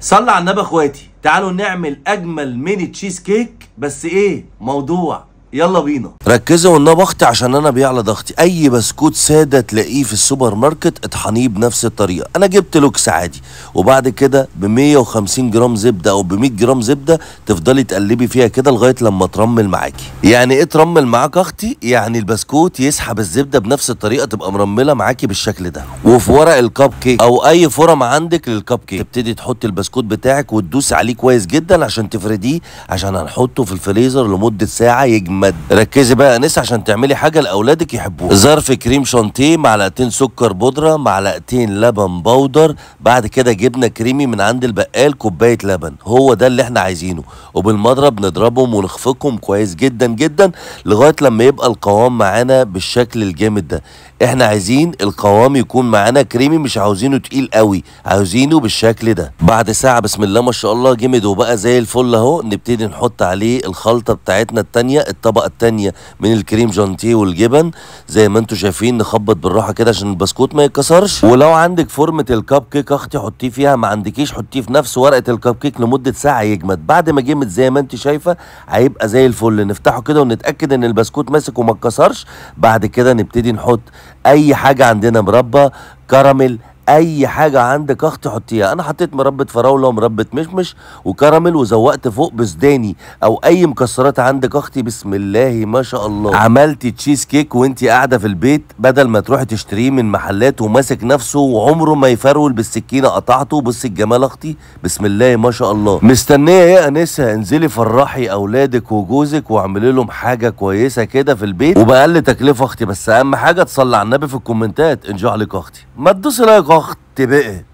صلى على النبي اخواتي تعالوا نعمل اجمل ميني تشيز كيك بس ايه موضوع يلا بينا ركزوا ان ضغطي عشان انا بيعلى ضغطي اي بسكوت ساده تلاقيه في السوبر ماركت اطحنيه بنفس الطريقه انا جبت لوكس عادي وبعد كده ب 150 جرام زبده او ب 100 جرام زبده تفضلي تقلبي فيها كده لغايه لما ترمل معاكي يعني ايه ترمل معاك اختي يعني البسكوت يسحب الزبده بنفس الطريقه تبقى مرمله معاكي بالشكل ده وفي ورق الكب كيك او اي فرم عندك للكب كيك تبتدي تحطي البسكوت بتاعك وتدوسي عليه كويس جدا عشان تفرديه عشان هنحطه في الفريزر لمده ساعه يجمع محمد ركزي بقى يا عشان تعملي حاجه لاولادك يحبوها ظرف كريم شانتيه معلقتين سكر بودره معلقتين لبن بودر بعد كده جبنه كريمي من عند البقال كوبايه لبن هو ده اللي احنا عايزينه وبالمضرب نضربهم ونخفقهم كويس جدا جدا لغايه لما يبقى القوام معانا بالشكل الجامد ده احنا عايزين القوام يكون معانا كريمي مش عاوزينه تقيل قوي عاوزينه بالشكل ده بعد ساعه بسم الله ما شاء الله جمد وبقى زي الفل اهو نبتدي نحط عليه الخلطه بتاعتنا التانيه الطبقه الثانيه من الكريم جانتيه والجبن زي ما انتم شايفين نخبط بالراحه كده عشان البسكوت ما يتكسرش ولو عندك فورمه الكب كيك اختي حطيه فيها ما عندكيش حطيه في نفس ورقه الكب كيك لمده ساعه يجمد بعد ما جمد زي ما انت شايفه هيبقى زي الفل نفتحه كده ونتاكد ان البسكوت ماسك وما اتكسرش بعد كده نبتدي نحط اي حاجه عندنا مربى كراميل اي حاجه عندك اخت حطيها انا حطيت مربه فراوله ومربه مشمش وكراميل وزوقت فوق بسداني او اي مكسرات عندك اختي بسم الله ما شاء الله عملتي تشيز كيك وانت قاعده في البيت بدل ما تروحي تشتريه من محلات وماسك نفسه وعمره ما يفرول بالسكينه قطعته بص الجمال اختي بسم الله ما شاء الله مستنيه يا انسه انزلي فرحي اولادك وجوزك واعملي لهم حاجه كويسه كده في البيت وباقل تكلفه اختي بس اهم حاجه تصلي على النبي في الكومنتات انجح عليك اختي ما تدوسي لايك ضغط بقى